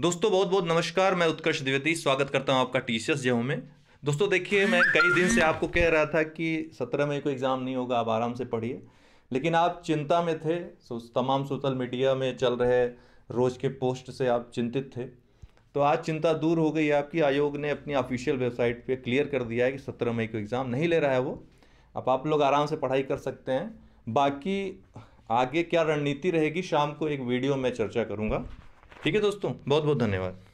दोस्तों बहुत बहुत नमस्कार मैं उत्कर्ष द्विवेदी स्वागत करता हूं आपका टी सी में दोस्तों देखिए मैं कई दिन से आपको कह रहा था कि सत्रह मई को एग्ज़ाम नहीं होगा आप आराम से पढ़िए लेकिन आप चिंता में थे तमाम सोशल मीडिया में चल रहे रोज़ के पोस्ट से आप चिंतित थे तो आज चिंता दूर हो गई आपकी आयोग ने अपनी ऑफिशियल वेबसाइट पे क्लियर कर दिया है कि सत्रह मई को एग्ज़ाम नहीं ले रहा है वो अब आप लोग आराम से पढ़ाई कर सकते हैं बाकी आगे क्या रणनीति रहेगी शाम को एक वीडियो में चर्चा करूँगा ठीक है दोस्तों बहुत बहुत धन्यवाद